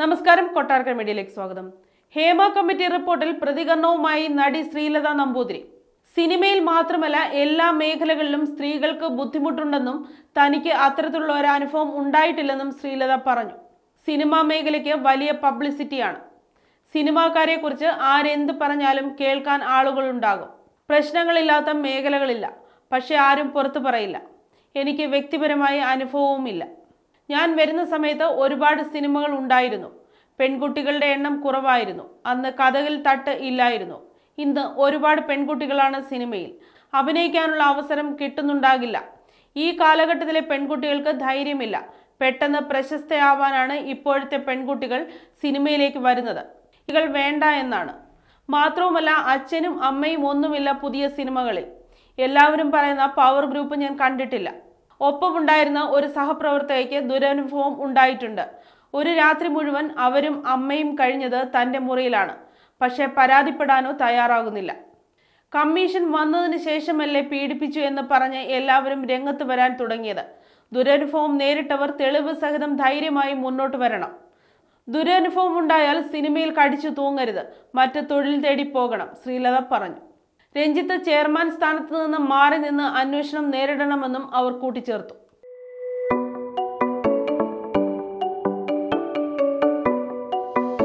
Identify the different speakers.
Speaker 1: നമസ്കാരം കൊട്ടാരക്കര മീഡിയയിലേക്ക് സ്വാഗതം ഹേമ കമ്മിറ്റി റിപ്പോർട്ടിൽ പ്രതികരണവുമായി നടി ശ്രീലത നമ്പൂതിരി സിനിമയിൽ മാത്രമല്ല എല്ലാ മേഖലകളിലും സ്ത്രീകൾക്ക് ബുദ്ധിമുട്ടുണ്ടെന്നും തനിക്ക് അത്തരത്തിലുള്ള ഒരു അനുഭവം ഉണ്ടായിട്ടില്ലെന്നും ശ്രീലത പറഞ്ഞു സിനിമാ മേഖലയ്ക്ക് വലിയ പബ്ലിസിറ്റിയാണ് കുറിച്ച് ആരെന്ത് പറഞ്ഞാലും കേൾക്കാൻ ആളുകളുണ്ടാകും പ്രശ്നങ്ങളില്ലാത്ത മേഖലകളില്ല പക്ഷെ ആരും പുറത്തു പറയില്ല എനിക്ക് വ്യക്തിപരമായ അനുഭവവുമില്ല ഞാൻ വരുന്ന സമയത്ത് ഒരുപാട് സിനിമകൾ ഉണ്ടായിരുന്നു പെൺകുട്ടികളുടെ എണ്ണം കുറവായിരുന്നു അന്ന് കഥകളിൽ തട്ട് ഇല്ലായിരുന്നു ഇന്ന് ഒരുപാട് പെൺകുട്ടികളാണ് സിനിമയിൽ അഭിനയിക്കാനുള്ള അവസരം കിട്ടുന്നുണ്ടാകില്ല ഈ കാലഘട്ടത്തിലെ പെൺകുട്ടികൾക്ക് ധൈര്യമില്ല പെട്ടെന്ന് പ്രശസ്തയാവാനാണ് ഇപ്പോഴത്തെ പെൺകുട്ടികൾ സിനിമയിലേക്ക് വരുന്നത് ഇകൾ വേണ്ട എന്നാണ് മാത്രവുമല്ല അച്ഛനും അമ്മയും ഒന്നുമില്ല പുതിയ സിനിമകളിൽ എല്ലാവരും പറയുന്ന പവർ ഗ്രൂപ്പ് ഞാൻ കണ്ടിട്ടില്ല ഒപ്പമുണ്ടായിരുന്ന ഒരു സഹപ്രവർത്തകയ്ക്ക് ദുരനുഭവം ഉണ്ടായിട്ടുണ്ട് ഒരു രാത്രി മുഴുവൻ അവരും അമ്മയും കഴിഞ്ഞത് തൻ്റെ മുറിയിലാണ് പക്ഷേ പരാതിപ്പെടാനോ തയ്യാറാകുന്നില്ല കമ്മീഷൻ വന്നതിന് ശേഷമല്ലേ പീഡിപ്പിച്ചു എന്ന് പറഞ്ഞ് എല്ലാവരും രംഗത്ത് വരാൻ തുടങ്ങിയത് ദുരനുഭവം നേരിട്ടവർ തെളിവ് സഹിതം ധൈര്യമായി മുന്നോട്ട് വരണം ദുരനുഭവം ഉണ്ടായാൽ സിനിമയിൽ കടിച്ചു തൂങ്ങരുത് മറ്റു തൊഴിൽ തേടി പോകണം ശ്രീലത പറഞ്ഞു രഞ്ജിത്ത് ചെയർമാൻ സ്ഥാനത്ത് നിന്ന് മാറി നിന്ന് അന്വേഷണം നേരിടണമെന്നും അവർ കൂട്ടിച്ചേർത്തു